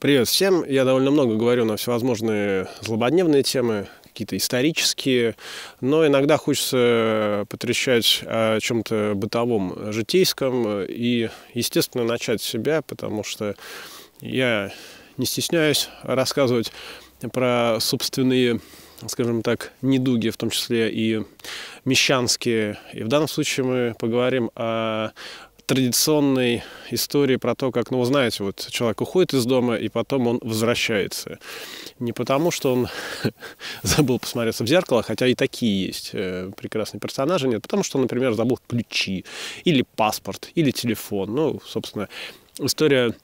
Привет всем. Я довольно много говорю на всевозможные злободневные темы, какие-то исторические, но иногда хочется э, потрещать о чем-то бытовом, житейском и, естественно, начать себя, потому что я не стесняюсь рассказывать про собственные скажем так, недуги, в том числе и мещанские. И в данном случае мы поговорим о традиционной истории про то, как, ну, вы знаете, вот человек уходит из дома, и потом он возвращается. Не потому, что он забыл посмотреться в зеркало, хотя и такие есть э, прекрасные персонажи, нет, потому что, например, забыл ключи, или паспорт, или телефон. Ну, собственно, история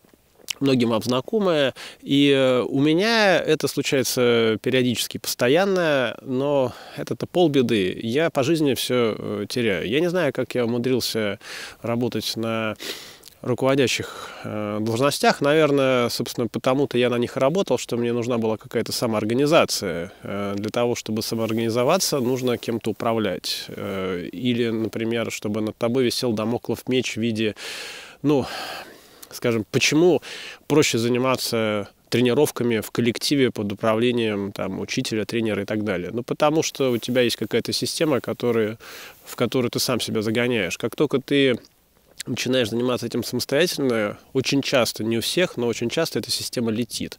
многим вам знакомая. И э, у меня это случается периодически, постоянно, но это-то полбеды. Я по жизни все э, теряю. Я не знаю, как я умудрился работать на руководящих э, должностях. Наверное, собственно, потому-то я на них работал, что мне нужна была какая-то самоорганизация. Для того, чтобы самоорганизоваться, нужно кем-то управлять. Или, например, чтобы над тобой висел домоклов меч в виде ну, скажем, почему проще заниматься тренировками в коллективе под управлением там, учителя, тренера и так далее. Ну, потому что у тебя есть какая-то система, которая, в которую ты сам себя загоняешь. Как только ты начинаешь заниматься этим самостоятельно, очень часто, не у всех, но очень часто эта система летит.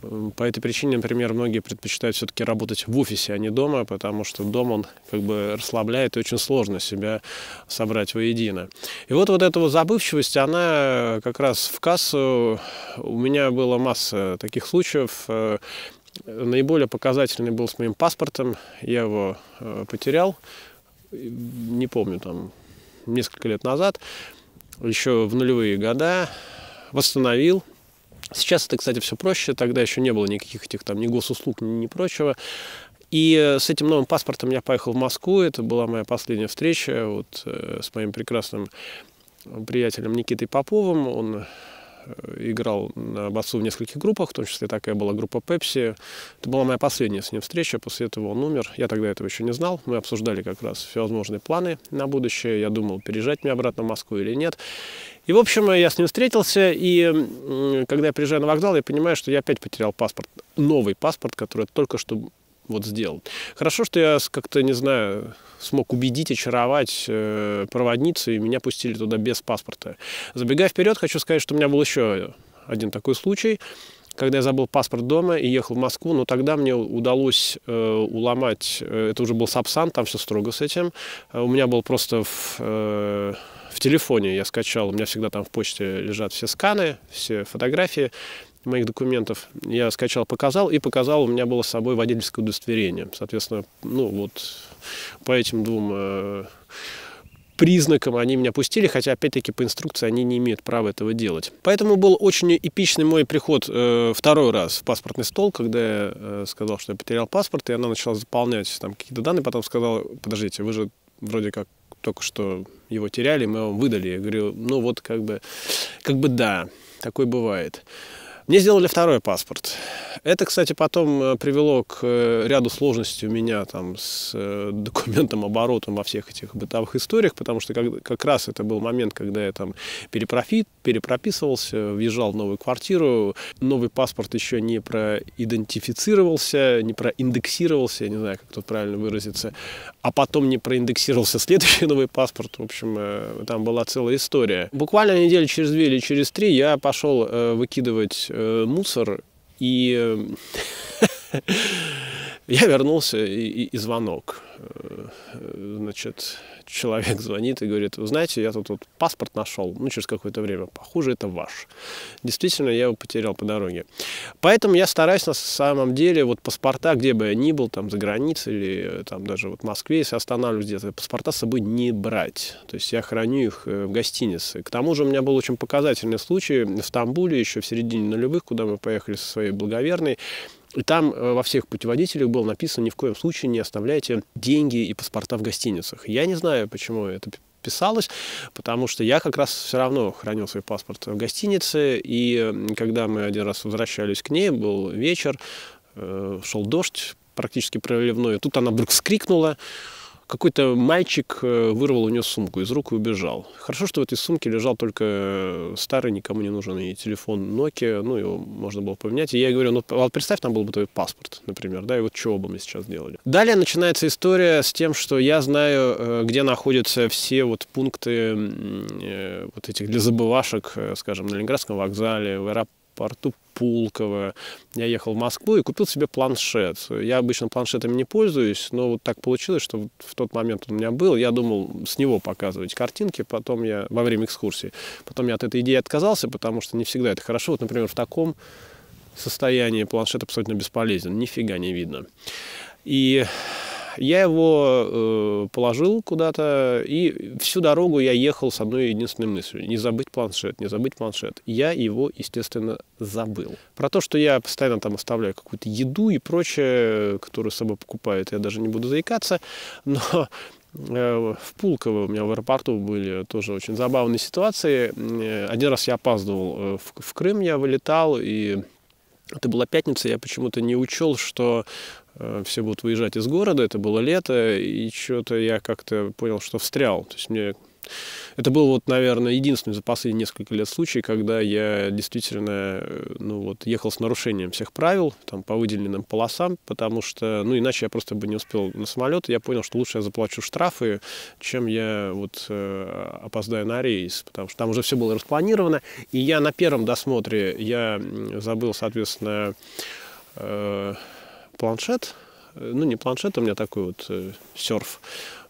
Э, по этой причине, например, многие предпочитают все-таки работать в офисе, а не дома, потому что дом он как бы расслабляет и очень сложно себя собрать воедино. И вот вот эта вот забывчивость, она как раз в кассу, у меня была масса таких случаев, э, наиболее показательный был с моим паспортом, я его э, потерял, не помню там несколько лет назад, еще в нулевые года, восстановил. Сейчас это, кстати, все проще. Тогда еще не было никаких этих там ни госуслуг, ни, ни прочего. И э, с этим новым паспортом я поехал в Москву. Это была моя последняя встреча вот, э, с моим прекрасным э, приятелем Никитой Поповым. Он играл на басу в нескольких группах, в том числе такая была группа Пепси. Это была моя последняя с ним встреча, после этого он умер. Я тогда этого еще не знал. Мы обсуждали как раз всевозможные планы на будущее. Я думал, переезжать мне обратно в Москву или нет. И, в общем, я с ним встретился, и когда я приезжаю на вокзал, я понимаю, что я опять потерял паспорт. Новый паспорт, который только что вот сделал. Хорошо, что я как-то, не знаю, смог убедить, очаровать э, проводницу, и меня пустили туда без паспорта. Забегая вперед, хочу сказать, что у меня был еще один такой случай, когда я забыл паспорт дома и ехал в Москву, но тогда мне удалось э, уломать, э, это уже был Сапсан, там все строго с этим, э, у меня был просто в, э, в телефоне, я скачал, у меня всегда там в почте лежат все сканы, все фотографии, моих документов я скачал, показал, и показал, у меня было с собой водительское удостоверение. Соответственно, ну вот по этим двум э, признакам они меня пустили, хотя, опять-таки, по инструкции они не имеют права этого делать. Поэтому был очень эпичный мой приход э, второй раз в паспортный стол, когда я э, сказал, что я потерял паспорт, и она начала заполнять там какие-то данные, потом сказала, подождите, вы же вроде как только что его теряли, мы вам выдали. Я говорю, ну вот как бы, как бы да, такое бывает. Мне сделали второй паспорт. Это, кстати, потом э, привело к э, ряду сложностей у меня там с э, документом оборотом во всех этих бытовых историях, потому что как, как раз это был момент, когда я там перепрофит, перепрописывался, въезжал в новую квартиру, новый паспорт еще не проидентифицировался, не проиндексировался, я не знаю, как тут правильно выразиться, а потом не проиндексировался следующий новый паспорт. В общем, э, там была целая история. Буквально неделю через две или через три я пошел э, выкидывать э, мусор и... Я вернулся, и, и, и звонок. Э, значит, человек звонит и говорит, вы знаете, я тут вот паспорт нашел, ну, через какое-то время, похоже, это ваш. Действительно, я его потерял по дороге. Поэтому я стараюсь на самом деле, вот паспорта, где бы я ни был, там, за границей или э, там даже вот в Москве, если останавливаюсь где-то, паспорта с собой не брать. То есть я храню их э, в гостинице. К тому же у меня был очень показательный случай в Стамбуле еще в середине нулевых, куда мы поехали со своей благоверной, и там э, во всех путеводителях было написано ни в коем случае не оставляйте деньги и паспорта в гостиницах. Я не знаю, почему это писалось, потому что я как раз все равно хранил свой паспорт в гостинице, и когда мы один раз возвращались к ней, был вечер, э, шел дождь практически проливной, и тут она вдруг вскрикнула, какой-то мальчик э, вырвал у нее сумку из рук и убежал. Хорошо, что в этой сумке лежал только э, старый, никому не нужный телефон Nokia, ну, его можно было поменять. И я говорю, ну, вот представь, там был бы твой паспорт, например, да, и вот чего бы мы сейчас делали. Далее начинается история с тем, что я знаю, э, где находятся все вот пункты вот этих для забывашек, скажем, на Ленинградском вокзале, в аэропорту, порту Пулково. Я ехал в Москву и купил себе планшет. Я обычно планшетами не пользуюсь, но вот так получилось, что в тот момент он у меня был. Я думал с него показывать картинки, потом я во время экскурсии. Потом я от этой идеи отказался, потому что не всегда это хорошо. Вот, например, в таком состоянии планшет абсолютно бесполезен. Нифига не видно. И я его э, положил куда-то, и всю дорогу я ехал с одной единственной мыслью. Не забыть планшет, не забыть планшет. Я его, естественно, забыл. Про то, что я постоянно там оставляю какую-то еду и прочее, которую с собой покупают, я даже не буду заикаться. Но э, в Пулково у меня в аэропорту были тоже очень забавные ситуации. Э, один раз я опаздывал. Э, в, в Крым я вылетал, и это была пятница, я почему-то не учел, что Э, все будут выезжать из города, это было лето, и что-то я как-то понял, что встрял. То есть мне это был, вот, наверное, единственный за последние несколько лет случай, когда я действительно э, ну, вот, ехал с нарушением всех правил там, по выделенным полосам, потому что, ну, иначе я просто бы не успел на самолет. Я понял, что лучше я заплачу штрафы, чем я вот, э, опоздаю на рейс, потому что там уже все было распланировано. И я на первом досмотре я забыл, соответственно, планшет, э, ну не планшет, а у меня такой вот э, серф,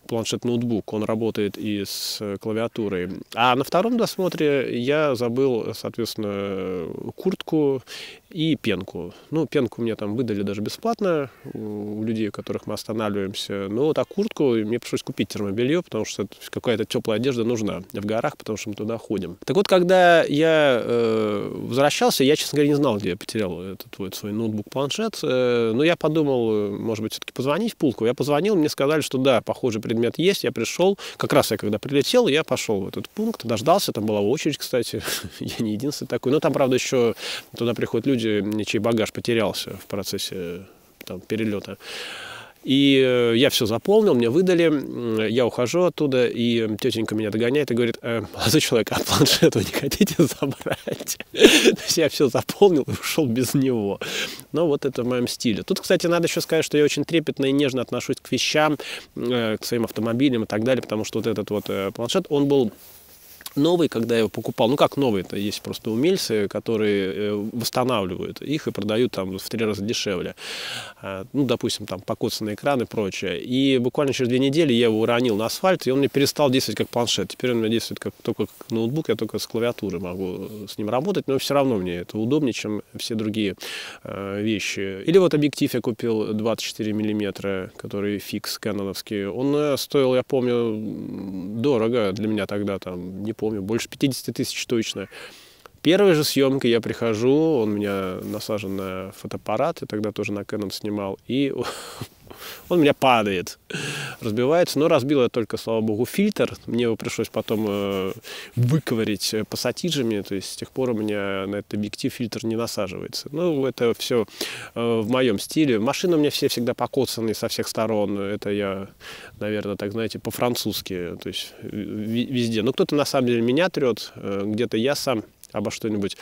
планшет-ноутбук, он работает и с э, клавиатурой. А на втором досмотре я забыл, соответственно, куртку и пенку. Ну, пенку мне там выдали даже бесплатно у людей, у которых мы останавливаемся. Но вот а куртку мне пришлось купить термобелье, потому что какая-то теплая одежда нужна в горах, потому что мы туда ходим. Так вот, когда я э, возвращался, я, честно говоря, не знал, где я потерял этот вот свой ноутбук-планшет. Э, но я подумал, может быть, все-таки позвонить в Пулку. Я позвонил, мне сказали, что да, похоже, предмет предмет есть. Я пришел, как раз я когда прилетел, я пошел в этот пункт, дождался, там была очередь, кстати, я не единственный такой. Но там, правда, еще туда приходят люди, чей багаж потерялся в процессе э, там, перелета. И э, я все заполнил, мне выдали, я ухожу оттуда, и тетенька меня догоняет и говорит, э, молодой человек, а планшет вы не хотите забрать? То есть я все заполнил и ушел без него. Но вот это в моем стиле. Тут, кстати, надо еще сказать, что я очень трепетно и нежно отношусь к вещам, э, к своим автомобилям и так далее, потому что вот этот вот э, планшет, он был Новый, когда я его покупал, ну как новый, это есть просто умельцы, которые э, восстанавливают их и продают там в три раза дешевле. А, ну, допустим, там покоцанные экраны и прочее. И буквально через две недели я его уронил на асфальт, и он мне перестал действовать как планшет. Теперь он мне действует как только как ноутбук, я только с клавиатуры могу э, с ним работать, но все равно мне это удобнее, чем все другие э, вещи. Или вот объектив я купил 24 миллиметра, который фикс каноновский. Он стоил, я помню, дорого для меня тогда, там, не помню, больше 50 тысяч точно. Первой же съемкой я прихожу, он меня насажен на фотоаппарат, я тогда тоже на Canon снимал, и он меня падает, разбивается. Но разбил я только, слава богу, фильтр. Мне его пришлось потом э, выковырить э, пассатижами. То есть с тех пор у меня на этот объектив фильтр не насаживается. Ну, это все э, в моем стиле. Машины у меня все всегда покоцаны со всех сторон. Это я, наверное, так, знаете, по-французски. То есть э, везде. Но кто-то на самом деле меня трет, где-то я сам обо что-нибудь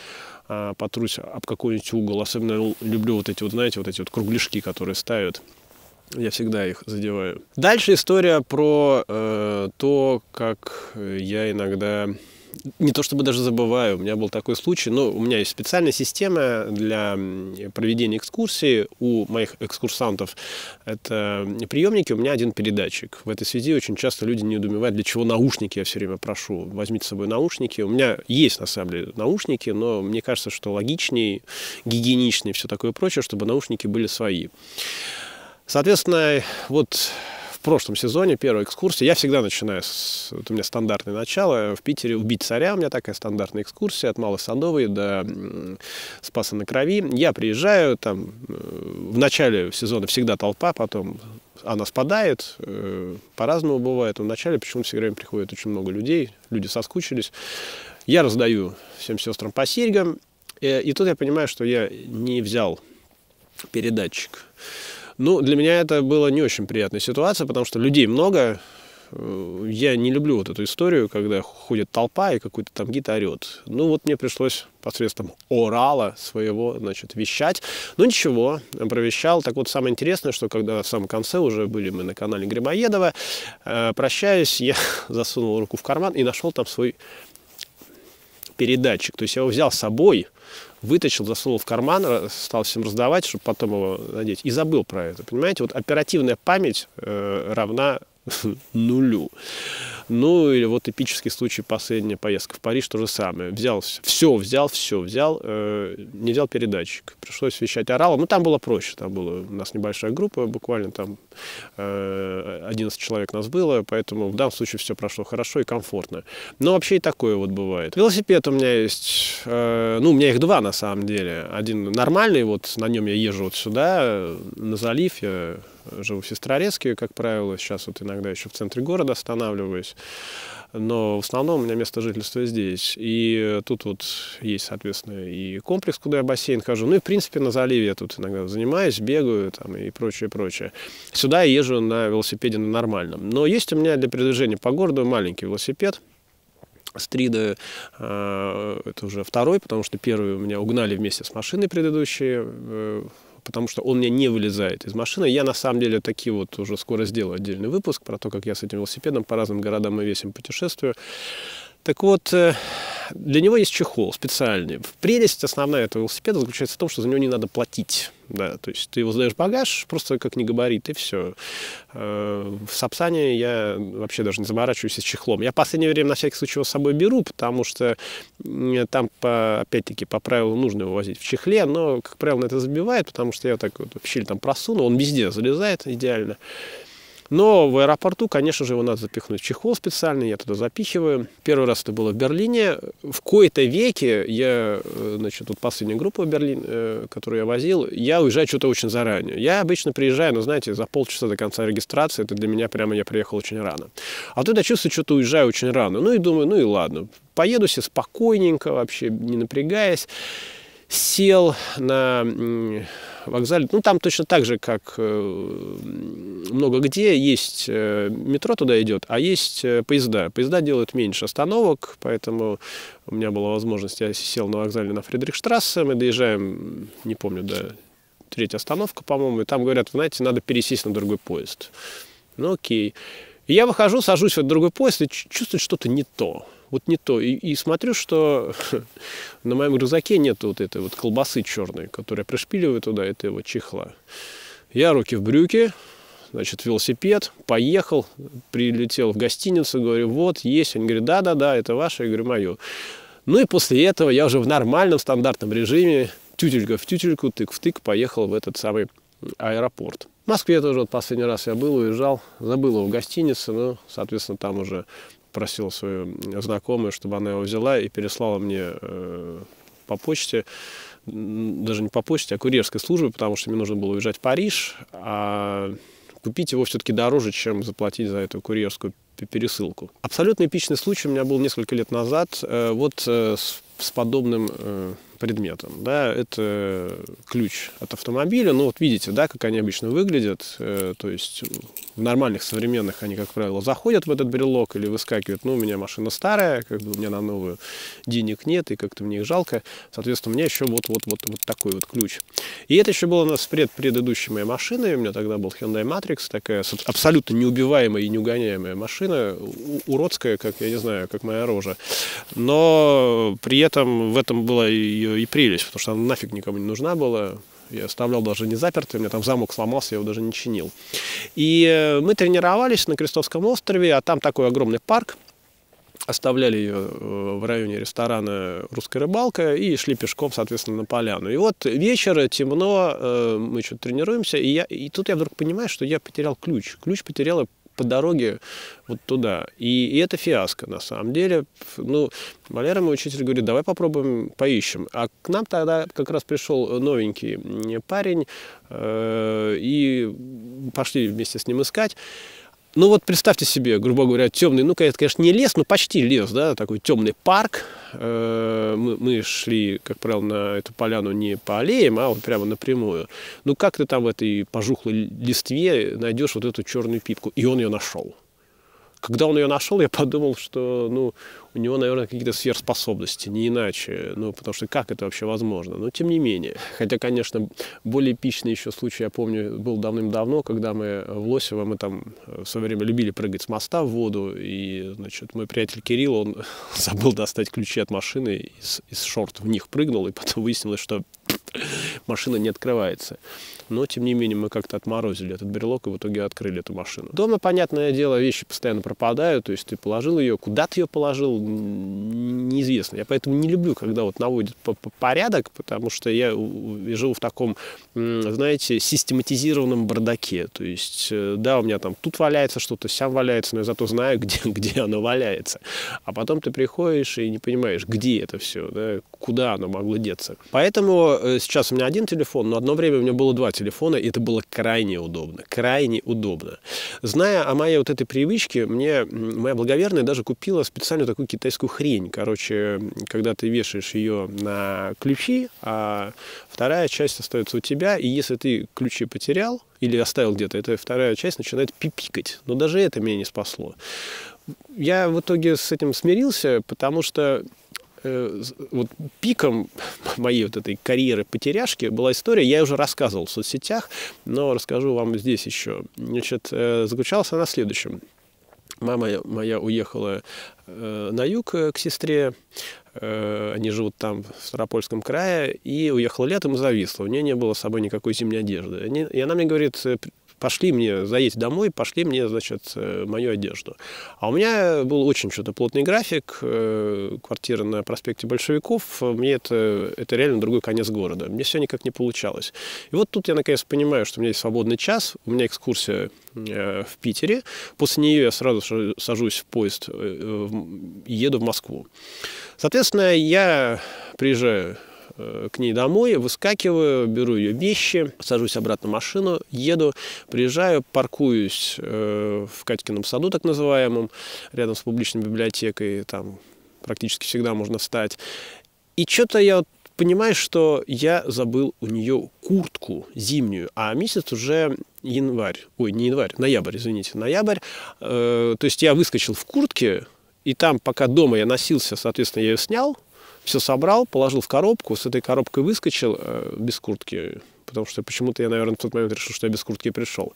а, потрусь, об какой-нибудь угол. Особенно люблю вот эти вот, знаете, вот эти вот кругляшки, которые ставят. Я всегда их задеваю. Дальше история про э, то, как я иногда не то чтобы даже забываю, у меня был такой случай, но ну, у меня есть специальная система для проведения экскурсии у моих экскурсантов. Это приемники, у меня один передатчик. В этой связи очень часто люди не недоумевают, для чего наушники я все время прошу. Возьмите с собой наушники. У меня есть, на самом деле, наушники, но мне кажется, что логичнее, гигиеничнее, все такое прочее, чтобы наушники были свои. Соответственно, вот прошлом сезоне, первой экскурсии я всегда начинаю с... Вот у меня стандартное начало. В Питере «Убить царя» у меня такая стандартная экскурсия от Малой до Спаса на Крови. Я приезжаю, там э, в начале сезона всегда толпа, потом она спадает, э, по-разному бывает. В начале почему-то все время приходит очень много людей, люди соскучились. Я раздаю всем сестрам по серьгам, и, э, и тут я понимаю, что я не взял передатчик. Ну, для меня это была не очень приятная ситуация, потому что людей много, э, я не люблю вот эту историю, когда ходит толпа и какой-то там гид орет. Ну вот мне пришлось посредством орала своего, значит, вещать. Но ну, ничего, провещал. Так вот, самое интересное, что когда в самом конце уже были мы на канале Грибоедова, э, прощаюсь, я засунул руку в карман и нашел там свой передатчик. То есть я его взял с собой, вытащил, засунул в карман, стал всем раздавать, чтобы потом его надеть, и забыл про это. Понимаете, вот оперативная память э, равна нулю. Ну или вот эпический случай последняя поездка в Париж, то же самое. Взял все, взял все, взял, э, не взял передатчик. Пришлось вещать оралом, но ну, там было проще. Там было у нас небольшая группа, буквально там э, 11 человек нас было, поэтому в данном случае все прошло хорошо и комфортно. Но вообще и такое вот бывает. Велосипед у меня есть, э, ну у меня их два на самом деле. Один нормальный, вот на нем я езжу вот сюда, э, на залив я живу в Сестрорецке, как правило, сейчас вот иногда еще в центре города останавливаюсь, но в основном у меня место жительства здесь. И тут вот есть, соответственно, и комплекс, куда я бассейн хожу, ну и, в принципе, на заливе я тут иногда занимаюсь, бегаю там и прочее, прочее. Сюда я езжу на велосипеде на нормальном. Но есть у меня для передвижения по городу маленький велосипед, Стрида а, это уже второй, потому что первый у меня угнали вместе с машиной предыдущие э, потому что он у меня не вылезает из машины. Я на самом деле такие вот уже скоро сделаю отдельный выпуск про то, как я с этим велосипедом по разным городам и весям путешествую. Так вот, э, для него есть чехол специальный. Прелесть основная этого велосипеда заключается в том, что за него не надо платить. Да, то есть ты его сдаешь багаж, просто как не габарит, и все. Э, в Сапсане я вообще даже не заморачиваюсь с чехлом. Я в последнее время на всякий случай его с собой беру, потому что там, по, опять-таки, по правилу нужно его возить в чехле, но, как правило, на это забивает, потому что я вот так вот в щель там просуну, он везде залезает идеально. Но в аэропорту, конечно же, его надо запихнуть в чехол специальный, я туда запихиваю. Первый раз это было в Берлине. В кои-то веке я, э, значит, вот последняя группа в Берлин, э, которую я возил, я уезжаю что-то очень заранее. Я обычно приезжаю, ну, знаете, за полчаса до конца регистрации, это для меня прямо я приехал очень рано. А тут я чувствую, что-то уезжаю очень рано. Ну и думаю, ну и ладно, поеду себе спокойненько вообще, не напрягаясь сел на вокзале. Ну, там точно так же, как э, много где, есть э, метро туда идет, а есть э, поезда. Поезда делают меньше остановок, поэтому у меня была возможность, я сел на вокзале на Фридрихштрассе, мы доезжаем, не помню, до третья остановка, по-моему, и там говорят, вы знаете, надо пересесть на другой поезд. Ну, окей. И я выхожу, сажусь в этот другой поезд и чувствую что-то не то вот не то. И, и смотрю, что на моем рюкзаке нет вот этой вот колбасы черной, которую я пришпиливаю туда, это его чехла. Я руки в брюки, значит, велосипед, поехал, прилетел в гостиницу, говорю, вот, есть. Он говорит, да-да-да, это ваше, я говорю, мое. Ну и после этого я уже в нормальном стандартном режиме тютелька в тютельку, тык в тык поехал в этот самый аэропорт. В Москве тоже вот последний раз я был, уезжал, забыл его в гостинице, но, соответственно, там уже попросил свою знакомую, чтобы она его взяла и переслала мне э, по почте, даже не по почте, а курьерской службе, потому что мне нужно было уезжать в Париж, а купить его все-таки дороже, чем заплатить за эту курьерскую пересылку. Абсолютно эпичный случай у меня был несколько лет назад, э, вот э, с, с подобным предметом. Да, это ключ от автомобиля. Ну вот видите, да, как они обычно выглядят. то есть в нормальных современных они, как правило, заходят в этот брелок или выскакивают, ну, у меня машина старая, как бы у меня на новую денег нет, и как-то мне их жалко. Соответственно, у меня еще вот, вот, вот, вот такой вот ключ. И это еще было у нас пред предыдущей моей машиной. У меня тогда был Hyundai Matrix, такая абсолютно неубиваемая и неугоняемая машина, уродская, как, я не знаю, как моя рожа. Но при этом в этом была ее и прелесть, потому что она нафиг никому не нужна была. Я оставлял даже не запертый, у меня там замок сломался, я его даже не чинил. И э, мы тренировались на Крестовском острове, а там такой огромный парк, оставляли ее э, в районе ресторана «Русская рыбалка» и шли пешком, соответственно, на поляну. И вот вечер, темно, э, мы что-то тренируемся, и, я, и тут я вдруг понимаю, что я потерял ключ. Ключ потерял по дороге вот туда. И, и это фиаско, на самом деле. Ну, Валера, мой учитель, говорит, давай попробуем, поищем. А к нам тогда как раз пришел новенький парень, э, и пошли вместе с ним искать. Ну вот представьте себе, грубо говоря, темный, ну это, конечно, не лес, но почти лес, да, такой темный парк. Э, мы, мы шли, как правило, на эту поляну не по аллеям, а вот прямо напрямую. Ну как ты там в этой пожухлой листве найдешь вот эту черную пипку? И он ее нашел. Когда он ее нашел, я подумал, что ну, у него, наверное, какие-то сверхспособности, не иначе. Ну, потому что как это вообще возможно? Но тем не менее. Хотя, конечно, более эпичный еще случай, я помню, был давным-давно, когда мы в Лосево, мы там э, в свое время любили прыгать с моста в воду, и, значит, мой приятель Кирилл, он забыл достать ключи от машины, из, из шорт в них прыгнул, и потом выяснилось, что машина не открывается. Но, тем не менее, мы как-то отморозили этот брелок и в итоге открыли эту машину. Дома, понятное дело, вещи постоянно пропадают. То есть ты положил ее, куда ты ее положил, неизвестно. Я поэтому не люблю, когда вот наводят порядок, потому что я живу в таком, знаете, систематизированном бардаке. То есть, э, да, у меня там тут валяется что-то, сям валяется, но я зато знаю, где, где оно валяется. А потом ты приходишь и не понимаешь, где это все, да, куда оно могло деться. Поэтому э, сейчас у меня один телефон, но одно время у меня было два телефона, и это было крайне удобно, крайне удобно. Зная о моей вот этой привычке, мне моя благоверная даже купила специально такую китайскую хрень. Короче, когда ты вешаешь ее на ключи, а вторая часть остается у тебя, и если ты ключи потерял или оставил где-то, эта вторая часть начинает пипикать. Но даже это меня не спасло. Я в итоге с этим смирился, потому что э, вот пиком моей вот этой карьеры потеряшки была история, я уже рассказывал в соцсетях, но расскажу вам здесь еще. Значит, э, заключалась она в следующем. Мама моя уехала э, на юг э, к сестре, э, они живут там, в Старопольском крае, и уехала летом и зависла. У нее не было с собой никакой зимней одежды. И она мне говорит, пошли мне, заесть домой, пошли мне, значит, э, мою одежду. А у меня был очень что-то плотный график, э, квартира на проспекте Большевиков, мне это, это реально другой конец города. Мне все никак не получалось. И вот тут я наконец понимаю, что у меня есть свободный час, у меня экскурсия э, в Питере, после нее я сразу сажусь в поезд и еду в Москву. Соответственно, я приезжаю Э, к ней домой, выскакиваю, беру ее вещи, сажусь обратно в машину, еду, приезжаю, паркуюсь э, в Катькином саду, так называемом, рядом с публичной библиотекой, там практически всегда можно встать. И что-то я вот понимаю, что я забыл у нее куртку зимнюю, а месяц уже январь, ой, не январь, ноябрь, извините, ноябрь. Э, то есть я выскочил в куртке, и там, пока дома я носился, соответственно, я ее снял, все собрал, положил в коробку, с этой коробкой выскочил э, без куртки, потому что почему-то я, наверное, в тот момент решил, что я без куртки пришел.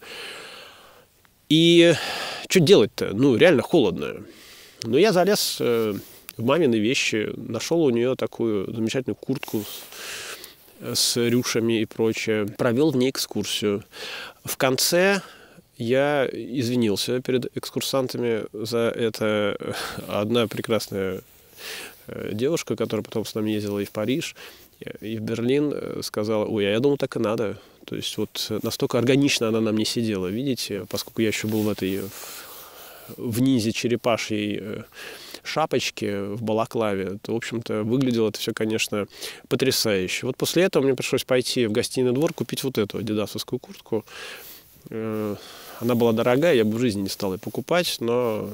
И что делать-то? Ну, реально холодно. Но я залез э, в мамины вещи, нашел у нее такую замечательную куртку с, с рюшами и прочее, провел в ней экскурсию. В конце я извинился перед экскурсантами за это. Одна прекрасная Э, девушка, которая потом с нами ездила и в Париж, и в Берлин, э, сказала, ой, а я думал, так и надо. То есть вот настолько органично она нам не сидела, видите, поскольку я еще был в этой э, в низе черепашьей шапочки в балаклаве, то, в общем-то, выглядело это все, конечно, потрясающе. Вот после этого мне пришлось пойти в гостиный двор купить вот эту адидасовскую куртку. Она была дорогая, я бы в жизни не стал ее покупать, но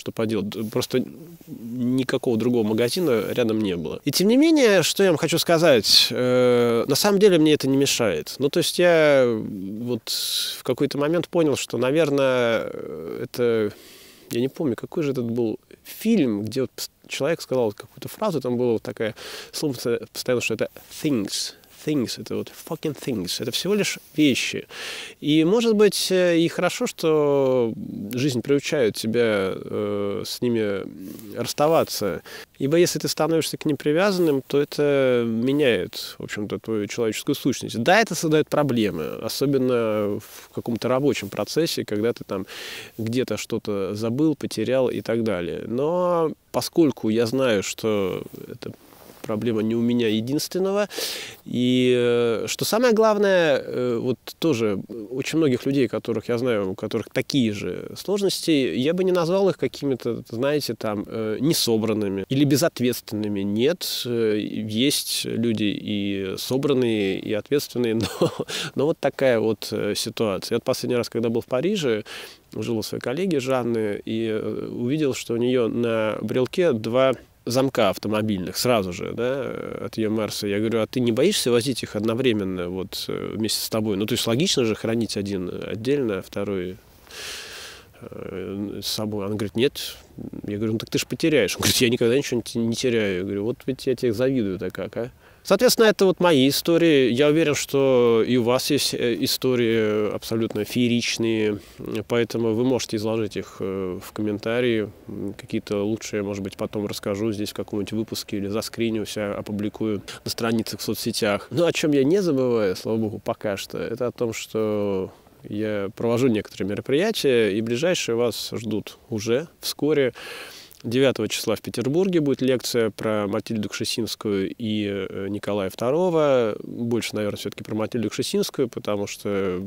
что поделать. Просто никакого другого магазина рядом не было. И тем не менее, что я вам хочу сказать, э, на самом деле мне это не мешает. Ну, то есть я вот в какой-то момент понял, что, наверное, э, это... Я не помню, какой же этот был фильм, где вот человек сказал какую-то фразу, там было вот такое слово постоянно, что это «things», things, это вот fucking things, это всего лишь вещи. И, может быть, э, и хорошо, что жизнь приучает тебя э, с ними расставаться. Ибо если ты становишься к ним привязанным, то это меняет, в общем-то, твою человеческую сущность. Да, это создает проблемы, особенно в каком-то рабочем процессе, когда ты там где-то что-то забыл, потерял и так далее. Но поскольку я знаю, что это проблема не у меня единственного. И э, что самое главное, э, вот тоже очень многих людей, которых я знаю, у которых такие же сложности, я бы не назвал их какими-то, знаете, там, э, несобранными или безответственными. Нет, есть люди и собранные, и ответственные, но, но вот такая вот ситуация. Я вот последний раз, когда был в Париже, жил у своей коллеги Жанны, и увидел, что у нее на брелке два замка автомобильных сразу же, да, от ее Марса. Я говорю, а ты не боишься возить их одновременно вот э, вместе с тобой? Ну, то есть логично же хранить один э, отдельно, а второй э, с собой. Она говорит, нет. Я говорю, ну так ты же потеряешь. Он говорит, я никогда ничего не теряю. Я говорю, вот ведь я тебе завидую так как, а. Соответственно, это вот мои истории. Я уверен, что и у вас есть э, истории абсолютно фееричные, поэтому вы можете изложить их э, в комментарии. Какие-то лучшие, может быть, потом расскажу здесь в каком-нибудь выпуске или заскриню себя, опубликую на страницах в соцсетях. Но ну, о чем я не забываю, слава богу, пока что, это о том, что я провожу некоторые мероприятия, и ближайшие вас ждут уже вскоре. 9 числа в Петербурге будет лекция про Матильду Кшесинскую и э, Николая II. Больше, наверное, все-таки про Матильду Кшесинскую, потому что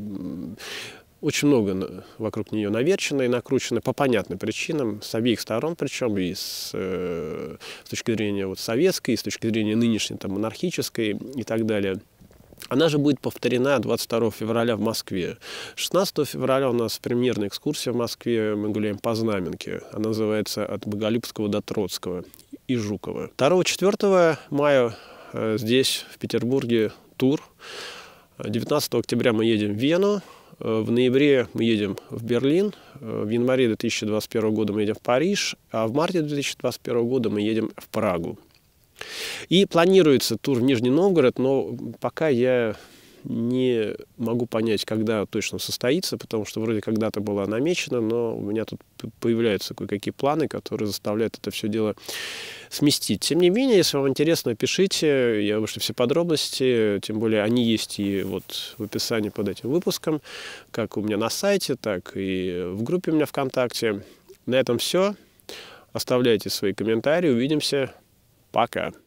очень много вокруг нее наверчено и накручено по понятным причинам, с обеих сторон, причем и с, э, с точки зрения вот, советской, и с точки зрения нынешней там, монархической и так далее – она же будет повторена 22 февраля в Москве. 16 февраля у нас премьерная экскурсия в Москве. Мы гуляем по Знаменке. Она называется «От Боголюбского до Троцкого» и Жукова. 2-4 мая э, здесь, в Петербурге, тур. 19 октября мы едем в Вену. Э, в ноябре мы едем в Берлин, э, в январе 2021 года мы едем в Париж, а в марте 2021 года мы едем в Прагу. И планируется тур в Нижний Новгород, но пока я не могу понять, когда точно состоится, потому что вроде когда-то было намечено, но у меня тут появляются кое-какие планы, которые заставляют это все дело сместить. Тем не менее, если вам интересно, пишите, я вышлю все подробности, тем более они есть и вот в описании под этим выпуском, как у меня на сайте, так и в группе у меня ВКонтакте. На этом все. Оставляйте свои комментарии, увидимся. Blackout.